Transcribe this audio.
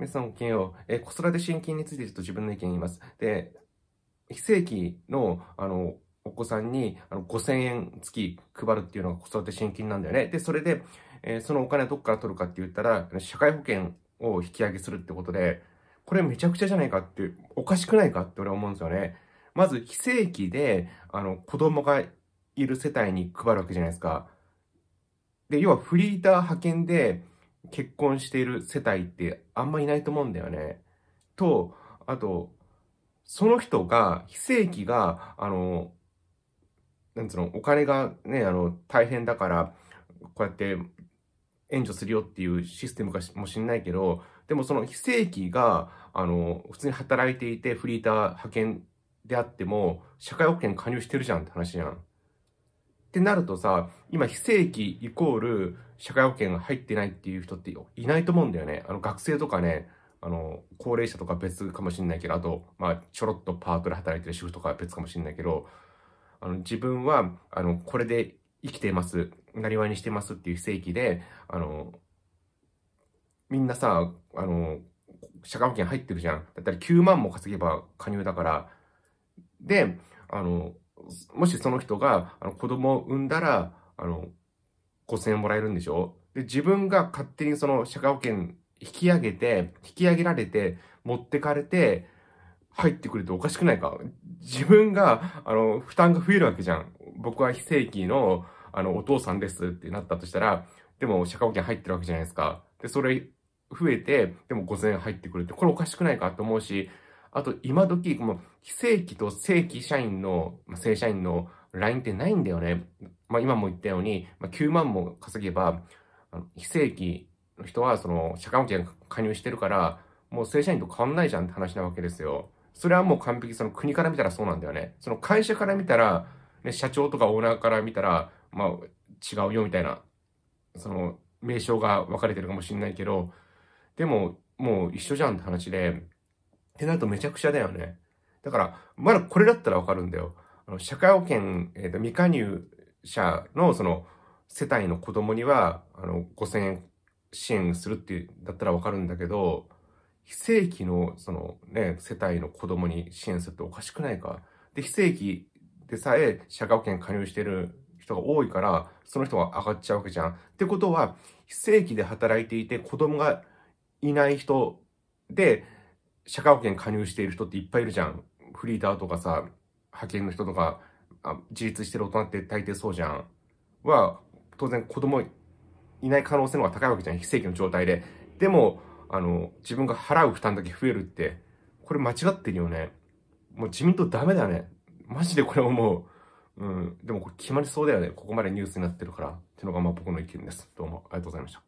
メソン慶をえー、子育て親近金についてちょっと自分の意見言います。で、非正規の、あの、お子さんにあの5000円月配るっていうのが子育て親金なんだよね。で、それで、えー、そのお金はどこから取るかって言ったら、社会保険を引き上げするってことで、これめちゃくちゃじゃないかって、おかしくないかって俺は思うんですよね。まず、非正規で、あの、子供がいる世帯に配るわけじゃないですか。で、要はフリーター派遣で、結婚している世帯ってあんまいないと思うんだよね。と、あと、その人が、非正規が、あの、なんつうの、お金がね、あの、大変だから、こうやって援助するよっていうシステムかもしんないけど、でもその非正規が、あの、普通に働いていて、フリーター派遣であっても、社会保険加入してるじゃんって話じゃん。ってなるとさ、今非正規イコール社会保険が入ってないっていう人っていないと思うんだよね。あの学生とかね、あの、高齢者とか別かもしんないけど、あと、まあ、ちょろっとパートで働いてる主婦とかは別かもしんないけど、あの、自分は、あの、これで生きています、なりわいにしてますっていう非正規で、あの、みんなさ、あの、社会保険入ってるじゃん。だったら9万も稼げば加入だから。で、あの、もしその人があの子供を産んだら、あの、5000円もらえるんでしょで、自分が勝手にその社会保険引き上げて、引き上げられて、持ってかれて、入ってくるとおかしくないか自分が、あの、負担が増えるわけじゃん。僕は非正規の、あの、お父さんですってなったとしたら、でも社会保険入ってるわけじゃないですか。で、それ増えて、でも5000円入ってくるって、これおかしくないかと思うし、あと、今時、この、非正規と正規社員の、まあ、正社員のラインってないんだよね。まあ、今も言ったように、まあ、9万も稼げば、あの非正規の人は、その、社会保険加入してるから、もう正社員と変わんないじゃんって話なわけですよ。それはもう完璧、その国から見たらそうなんだよね。その会社から見たら、ね、社長とかオーナーから見たら、まあ、違うよみたいな、その、名称が分かれてるかもしれないけど、でも、もう一緒じゃんって話で、ってなるとめちゃくちゃだよね。だから、まだこれだったらわかるんだよ。あの社会保険、えーと、未加入者のその世帯の子供には、あの、5000円支援するっていう、だったらわかるんだけど、非正規の、そのね、世帯の子供に支援するっておかしくないか。で、非正規でさえ社会保険加入してる人が多いから、その人が上がっちゃうわけじゃん。ってことは、非正規で働いていて子供がいない人で、社会保険加入している人っていっぱいいるじゃん。フリーターとかさ、派遣の人とか、あ自立してる大人って大抵そうじゃん。は、当然子供いない可能性の方が高いわけじゃん。非正規の状態で。でも、あの、自分が払う負担だけ増えるって、これ間違ってるよね。もう自民党ダメだね。マジでこれ思う。うん。でもこれ決まりそうだよね。ここまでニュースになってるから。っていうのがまあ僕の意見です。どうもありがとうございました。